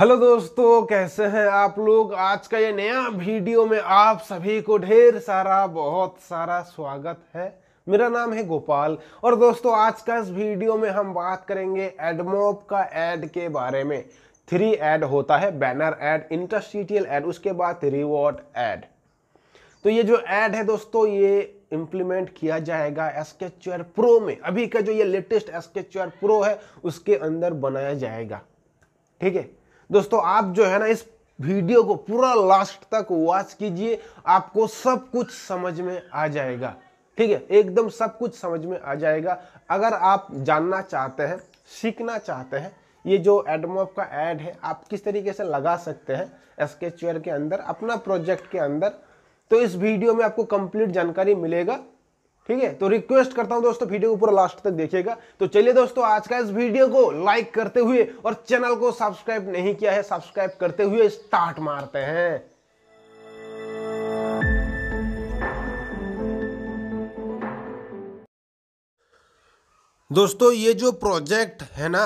hello दोस्तों कैसे हैं आप लोग आज का ये नया वीडियो में आप सभी को ढेर सारा बहुत सारा स्वागत है मेरा नाम है गोपाल और दोस्तों आज का इस वीडियो में हम बात करेंगे एडमोप का एड के बारे में थ्री एड होता है बैनर एड इंटरस्टिटियल एड उसके बाद रिवॉर्ड एड तो ये जो एड है दोस्तों ये इम्प्लीमेंट किया जाएगा एसकेचर प्रो में अभी का जो ये लेटेस्ट एसकेचर प्रो है उसके अंदर बनाया जाएगा ठीक है दोस्तों आप जो है ना इस वीडियो को पूरा लास्ट तक वॉच कीजिए आपको सब कुछ समझ में आ जाएगा ठीक है एकदम सब कुछ समझ में आ जाएगा अगर आप जानना चाहते हैं सीखना चाहते हैं ये जो एडमोप का ऐड है आप किस तरीके से लगा सकते हैं स्केचर के अंदर अपना प्रोजेक्ट के अंदर तो इस वीडियो में आपको कंप्लीट जानकारी मिलेगा ठीक है तो रिक्वेस्ट करता हूं दोस्तों वीडियो को पूरा लास्ट तक देखिएगा तो चलिए दोस्तों आज का इस वीडियो को लाइक करते हुए और चैनल को सब्सक्राइब नहीं किया है सब्सक्राइब करते हुए स्टार्ट मारते हैं दोस्तों ये जो प्रोजेक्ट है ना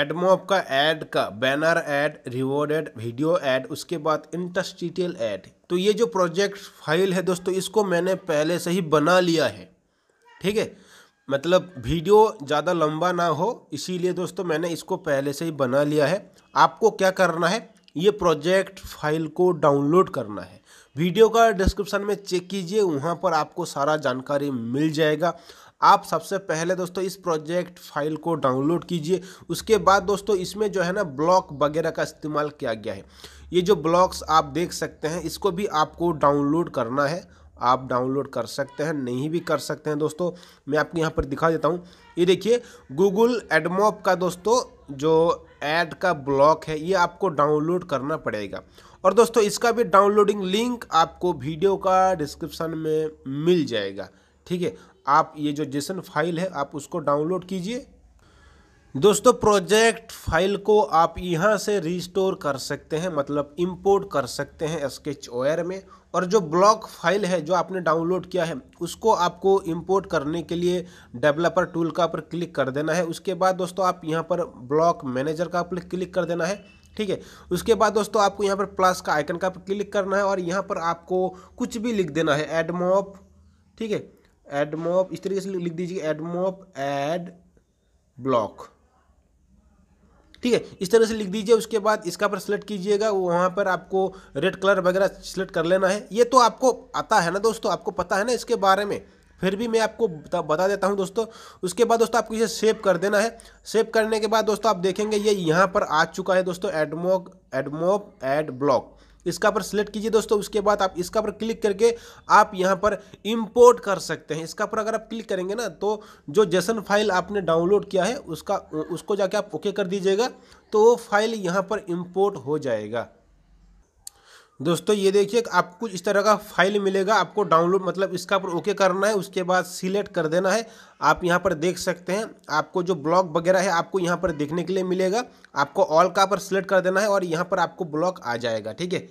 एडमोब का एड का banner ad rewarded video ad उसके बाद इंटस्टिटियल एड तो ये जो प्रोजेक्ट फाइल है दोस्तों इसको मैंने पहले से ही बना लिया है ठीक है मतलब वीडियो ज़्यादा लंबा ना हो इसीलिए दोस्तों मैंने इसको पहले से ही बना लिया है आपको क्या करना है ये प्रोजेक्ट फाइल को डाउनलोड करना है वीडियो का डिस्क्रिप्शन में चेक कीजिए वहाँ पर आपको सारा जानकारी मिल जाएगा आप सबसे पहले दोस्तों इस प्रोजेक्ट फाइल को डाउनलोड कीजिए उसके बाद दोस्तों इसमें जो है ना ब्लॉक वगैरह का इस्तेमाल किया गया है ये जो ब्लॉग्स आप देख सकते हैं इसको भी आपको डाउनलोड करना है आप डाउनलोड कर सकते हैं नहीं भी कर सकते हैं दोस्तों मैं आपको यहाँ पर दिखा देता हूँ ये देखिए गूगल एडमॉप का दोस्तों जो ऐड का ब्लॉक है ये आपको डाउनलोड करना पड़ेगा और दोस्तों इसका भी डाउनलोडिंग लिंक आपको वीडियो का डिस्क्रिप्शन में मिल जाएगा ठीक है आप ये जो जेसन फाइल है आप उसको डाउनलोड कीजिए दोस्तों प्रोजेक्ट फाइल को आप यहाँ से रिस्टोर कर सकते हैं मतलब इंपोर्ट कर सकते हैं स्केच ओयर में और जो ब्लॉक फाइल है जो आपने डाउनलोड किया है उसको आपको इंपोर्ट करने के लिए डेवलपर टूल का पर क्लिक कर देना है उसके बाद दोस्तों आप यहाँ पर ब्लॉक मैनेजर का पर क्लिक कर देना है ठीक है उसके बाद दोस्तों आपको यहाँ पर प्लस का आइकन का क्लिक करना है और यहाँ पर आपको कुछ भी लिख देना है एडमोप ठीक है एडमोप इस तरीके से लिख दीजिए एडमोप एड ब्लॉक ठीक है इस तरह से लिख दीजिए उसके बाद इसका पर सिलेक्ट कीजिएगा वहाँ पर आपको रेड कलर वगैरह सिलेक्ट कर लेना है ये तो आपको आता है ना दोस्तों आपको पता है ना इसके बारे में फिर भी मैं आपको बता, बता देता हूं दोस्तों उसके बाद दोस्तों आपको इसे सेव कर देना है सेव करने के बाद दोस्तों आप देखेंगे ये यहां पर आ चुका है दोस्तों एडमोक एडमोप एड ब्लॉक इसका पर सिलेक्ट कीजिए दोस्तों उसके बाद आप इसका पर क्लिक करके आप यहाँ पर इम्पोर्ट कर सकते हैं इसका पर अगर आप क्लिक करेंगे ना तो जो जैसन फाइल आपने डाउनलोड किया है उसका उसको जाके आप ओके कर दीजिएगा तो वो फाइल यहाँ पर इम्पोर्ट हो जाएगा दोस्तों ये देखिए आपको कुछ इस तरह का फाइल मिलेगा आपको डाउनलोड मतलब इसका पर ओके करना है उसके बाद सिलेक्ट कर देना है आप यहाँ पर देख सकते हैं आपको जो ब्लॉक वगैरह है आपको यहाँ पर देखने के लिए मिलेगा आपको ऑल का पर सिलेक्ट कर देना है और यहाँ पर आपको ब्लॉक आ जाएगा ठीक है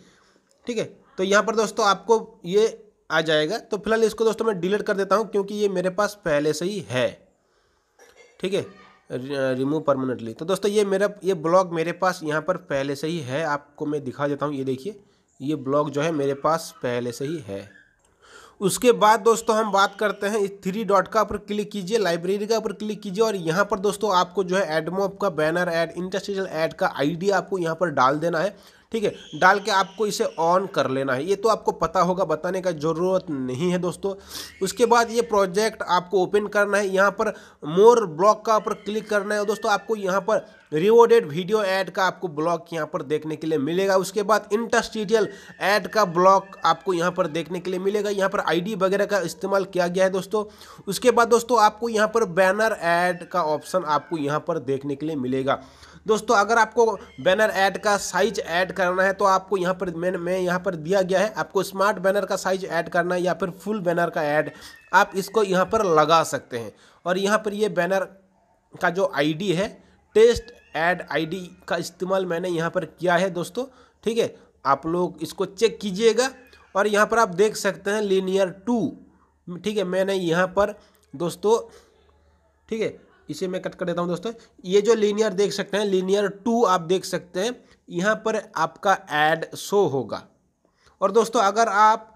ठीक है तो यहाँ पर दोस्तों आपको ये आ जाएगा तो फिलहाल इसको दोस्तों मैं डिलीट कर देता हूँ क्योंकि ये मेरे पास पहले से ही है ठीक है रिमूव परमानेंटली तो दोस्तों ये मेरा ये ब्लॉग मेरे पास यहाँ पर पहले से ही है आपको मैं दिखा देता हूँ ये देखिए ये ब्लॉग जो है मेरे पास पहले से ही है उसके बाद दोस्तों हम बात करते हैं थ्री डॉट का ऊपर क्लिक कीजिए लाइब्रेरी का ऊपर क्लिक कीजिए और यहाँ पर दोस्तों आपको जो है एडमोप का बैनर ऐड इंटरस्टेशल ऐड का आईडी आपको यहाँ पर डाल देना है ठीक है डाल के आपको इसे ऑन कर लेना है ये तो आपको पता होगा बताने का ज़रूरत नहीं है दोस्तों उसके बाद ये प्रोजेक्ट आपको ओपन करना है यहाँ पर मोर ब्लॉक का ऊपर क्लिक करना है दोस्तों आपको यहाँ पर रिवॉर्डेड वीडियो ऐड का आपको ब्लॉक यहाँ पर देखने के लिए मिलेगा उसके बाद इंटरस्टीरियल ऐड का ब्लॉक आपको यहाँ पर देखने के लिए मिलेगा यहाँ पर आईडी वगैरह का इस्तेमाल किया गया है दोस्तों उसके बाद दोस्तों आपको यहाँ पर बैनर ऐड का ऑप्शन आपको यहाँ पर देखने के लिए मिलेगा दोस्तों अगर आपको बैनर ऐड का साइज ऐड करना है तो आपको यहाँ पर मैंने मैं यहाँ पर दिया गया है आपको स्मार्ट बैनर का साइज ऐड करना है या फिर फुल बैनर का ऐड आप इसको यहाँ पर लगा सकते हैं और यहाँ पर ये बैनर का जो आईडी है टेस्ट ऐड आईडी का इस्तेमाल मैंने यहाँ पर किया है दोस्तों ठीक है आप लोग इसको चेक कीजिएगा और यहाँ पर आप देख सकते हैं लीनियर टू ठीक है मैंने यहाँ पर दोस्तों ठीक है इसे मैं कट कर देता हूँ दोस्तों ये जो लीनियर देख सकते हैं लीनियर टू आप देख सकते हैं यहाँ पर आपका एड शो होगा और दोस्तों अगर आप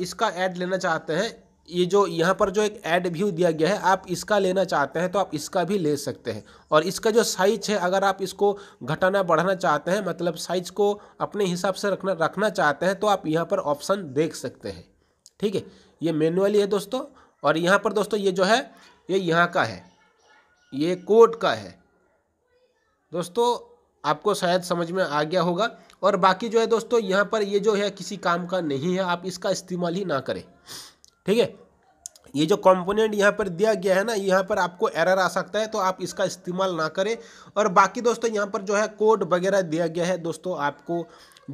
इसका एड लेना चाहते हैं ये जो यहाँ पर जो एक ऐड व्यू दिया गया है आप इसका लेना चाहते हैं तो आप इसका भी ले सकते हैं और इसका जो साइज है अगर आप इसको घटाना बढ़ाना चाहते हैं मतलब साइज को अपने हिसाब से रखना रखना चाहते हैं तो आप यहाँ पर ऑप्शन देख सकते हैं ठीक है ये मैनुअली है दोस्तों और यहाँ पर दोस्तों ये जो है ये यहाँ का है ये कोर्ट का है दोस्तों आपको शायद समझ में आ गया होगा और बाकी जो है दोस्तों यहाँ पर ये जो है किसी काम का नहीं है आप इसका इस्तेमाल ही ना करें ठीक है ये जो कंपोनेंट यहाँ पर दिया गया है ना यहाँ पर आपको एरर आ सकता है तो आप इसका इस्तेमाल ना करें और बाकी दोस्तों यहाँ पर जो है कोड वगैरह दिया गया है दोस्तों आपको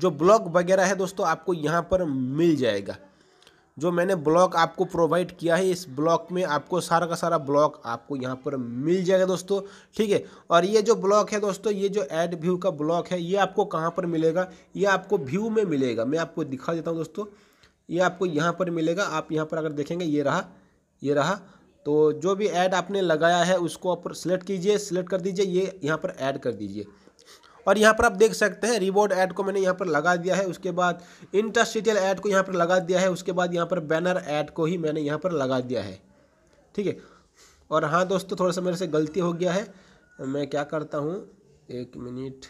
जो ब्लॉक वगैरह है दोस्तों आपको यहाँ पर मिल जाएगा जो मैंने ब्लॉक आपको प्रोवाइड किया है इस ब्लॉक में आपको सारा का सारा ब्लॉक आपको यहाँ पर मिल जाएगा दोस्तों ठीक है और ये जो ब्लॉक है दोस्तों ये जो एड व्यू का ब्लॉक है ये आपको कहाँ पर मिलेगा ये आपको व्यू में मिलेगा मैं आपको दिखा देता हूँ दोस्तों ये आपको यहाँ पर मिलेगा आप यहाँ पर अगर देखेंगे ये रहा ये रहा तो जो भी ऐड आपने लगाया है उसको आप सिलेक्ट कीजिए सिलेक्ट कर दीजिए ये यहाँ पर ऐड कर दीजिए और यहाँ पर आप देख सकते हैं रिवॉर्ड ऐड को मैंने यहाँ पर लगा दिया है उसके बाद इंटरस्टिटियल ऐड को यहाँ पर लगा दिया है उसके बाद यहाँ पर बैनर ऐड को ही मैंने यहाँ पर लगा दिया है ठीक है और हाँ दोस्तों थोड़ा सा मेरे से गलती हो गया है मैं क्या करता हूँ एक मिनट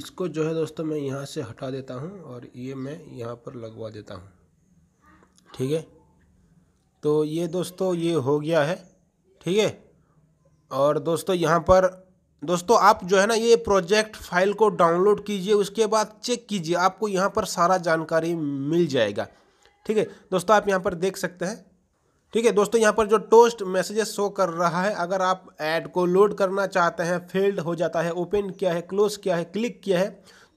इसको जो है दोस्तों मैं यहाँ से हटा देता हूँ और ये मैं यहाँ पर लगवा देता हूँ ठीक है तो ये दोस्तों ये हो गया है ठीक है और दोस्तों यहाँ पर दोस्तों आप जो है ना ये प्रोजेक्ट फाइल को डाउनलोड कीजिए उसके बाद चेक कीजिए आपको यहाँ पर सारा जानकारी मिल जाएगा ठीक है दोस्तों आप यहाँ पर देख सकते हैं ठीक है दोस्तों यहाँ पर जो टोस्ट मैसेजेस शो कर रहा है अगर आप ऐड को लोड करना चाहते हैं फेल्ड हो जाता है ओपन किया है क्लोज किया है क्लिक किया है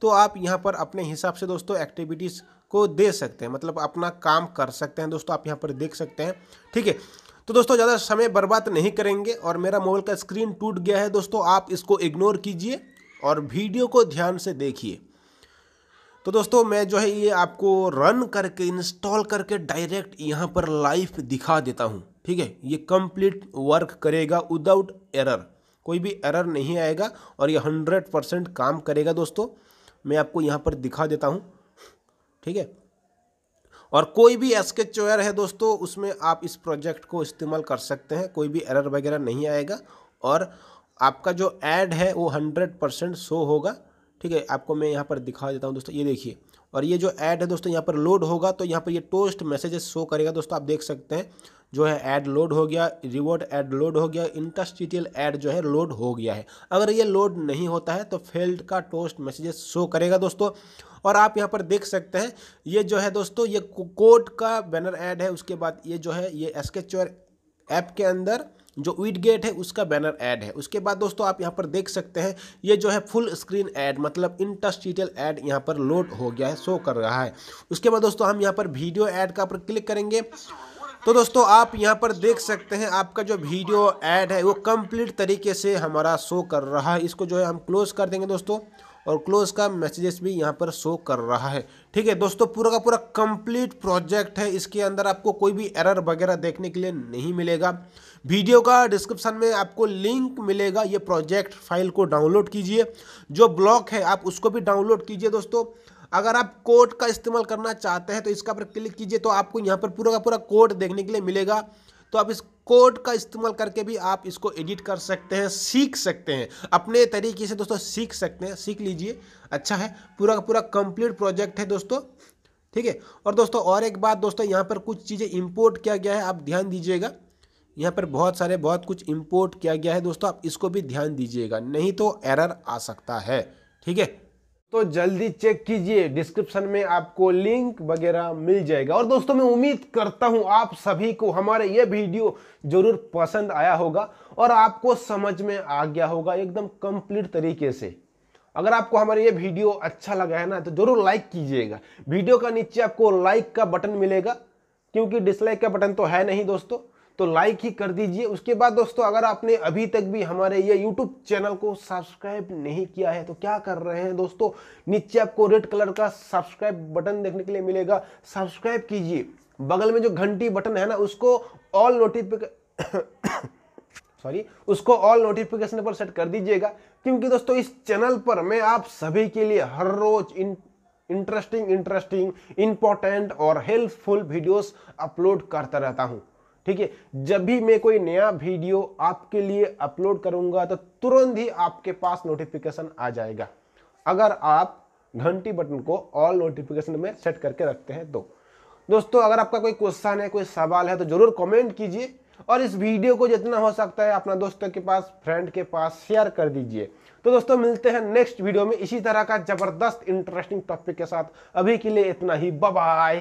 तो आप यहाँ पर अपने हिसाब से दोस्तों एक्टिविटीज़ को दे सकते हैं मतलब अपना काम कर सकते हैं दोस्तों आप यहाँ पर देख सकते हैं ठीक है तो दोस्तों ज़्यादा समय बर्बाद नहीं करेंगे और मेरा मोबाइल का स्क्रीन टूट गया है दोस्तों आप इसको इग्नोर कीजिए और वीडियो को ध्यान से देखिए तो दोस्तों मैं जो है ये आपको रन करके इंस्टॉल करके डायरेक्ट यहाँ पर लाइव दिखा देता हूँ ठीक है ये कंप्लीट वर्क करेगा विदाउट एरर कोई भी एरर नहीं आएगा और ये हंड्रेड परसेंट काम करेगा दोस्तों मैं आपको यहाँ पर दिखा देता हूँ ठीक है और कोई भी स्केच चोयर है दोस्तों उसमें आप इस प्रोजेक्ट को इस्तेमाल कर सकते हैं कोई भी एरर वगैरह नहीं आएगा और आपका जो ऐड है वो हंड्रेड परसेंट शो होगा ठीक है आपको मैं यहाँ पर दिखा देता हूँ दोस्तों ये देखिए और ये जो ऐड है दोस्तों यहाँ पर लोड होगा तो यहाँ पर ये टोस्ट मैसेजेस शो करेगा दोस्तों आप देख सकते हैं जो है ऐड लोड हो गया रिवॉर्ड ऐड लोड हो गया इंटस्टिटियल ऐड जो है लोड हो गया है अगर ये लोड नहीं होता है तो फेल्ड का टोस्ट मैसेजेस शो करेगा दोस्तों और आप यहाँ पर देख सकते हैं ये जो है दोस्तों ये कोट का बैनर ऐड है उसके बाद ये जो है ये एस ऐप के अंदर जो विड गेट है उसका बैनर ऐड है उसके बाद दोस्तों आप यहाँ पर देख सकते हैं ये जो है फुल स्क्रीन ऐड मतलब इंटस्टिटल ऐड यहाँ पर लोड हो गया है शो कर रहा है उसके बाद दोस्तों हम यहाँ पर वीडियो ऐड का पर क्लिक करेंगे तो दोस्तों आप यहाँ पर देख सकते हैं आपका जो वीडियो ऐड है वो कंप्लीट तरीके से हमारा शो कर रहा है इसको जो है हम क्लोज कर देंगे दोस्तों और क्लोज का मैसेजेस भी यहाँ पर शो कर रहा है ठीक है दोस्तों पूरा का पूरा कंप्लीट प्रोजेक्ट है इसके अंदर आपको कोई भी एरर वगैरह देखने के लिए नहीं मिलेगा वीडियो का डिस्क्रिप्शन में आपको लिंक मिलेगा ये प्रोजेक्ट फाइल को डाउनलोड कीजिए जो ब्लॉक है आप उसको भी डाउनलोड कीजिए दोस्तों अगर आप कोड का इस्तेमाल करना चाहते हैं तो इसका पर क्लिक कीजिए तो आपको यहाँ पर पूरा का पूरा कोड देखने के लिए मिलेगा तो आप इस कोड का इस्तेमाल करके भी आप इसको एडिट कर सकते हैं सीख सकते हैं अपने तरीके से दोस्तों सीख सकते हैं सीख लीजिए अच्छा है पूरा का पूरा कंप्लीट प्रोजेक्ट है दोस्तों ठीक है और दोस्तों और एक बात दोस्तों यहाँ पर कुछ चीज़ें इम्पोर्ट किया गया है आप ध्यान दीजिएगा यहाँ पर बहुत सारे बहुत कुछ इम्पोर्ट किया गया है दोस्तों आप इसको भी ध्यान दीजिएगा नहीं तो एरर आ सकता है ठीक है तो जल्दी चेक कीजिए डिस्क्रिप्शन में आपको लिंक वगैरह मिल जाएगा और दोस्तों मैं उम्मीद करता हूं आप सभी को हमारे ये वीडियो जरूर पसंद आया होगा और आपको समझ में आ गया होगा एकदम कंप्लीट तरीके से अगर आपको हमारे ये वीडियो अच्छा लगा है ना तो जरूर लाइक कीजिएगा वीडियो का नीचे आपको लाइक का बटन मिलेगा क्योंकि डिसलाइक का बटन तो है नहीं दोस्तों तो लाइक ही कर दीजिए उसके बाद दोस्तों अगर आपने अभी तक भी हमारे ये यूट्यूब चैनल को सब्सक्राइब नहीं किया है तो क्या कर रहे हैं दोस्तों नीचे आपको रेड कलर का सब्सक्राइब बटन देखने के लिए मिलेगा सब्सक्राइब कीजिए बगल में जो घंटी बटन है ना उसको ऑल नोटिफिकेशन सॉरी उसको ऑल नोटिफिकेशन पर सेट कर दीजिएगा क्योंकि दोस्तों इस चैनल पर मैं आप सभी के लिए हर रोज इन इंटरेस्टिंग इंटरेस्टिंग इंपॉर्टेंट और हेल्पफुल वीडियोस अपलोड करता रहता हूं ठीक है जब भी मैं कोई नया वीडियो आपके लिए अपलोड करूंगा तो तुरंत ही आपके पास नोटिफिकेशन आ जाएगा अगर आप घंटी बटन को ऑल नोटिफिकेशन में सेट करके रखते हैं तो दोस्तों अगर आपका कोई क्वेश्चन है कोई सवाल है तो ज़रूर कमेंट कीजिए और इस वीडियो को जितना हो सकता है अपना दोस्तों के पास फ्रेंड के पास शेयर कर दीजिए तो दोस्तों मिलते हैं नेक्स्ट वीडियो में इसी तरह का ज़बरदस्त इंटरेस्टिंग टॉपिक के साथ अभी के लिए इतना ही बाय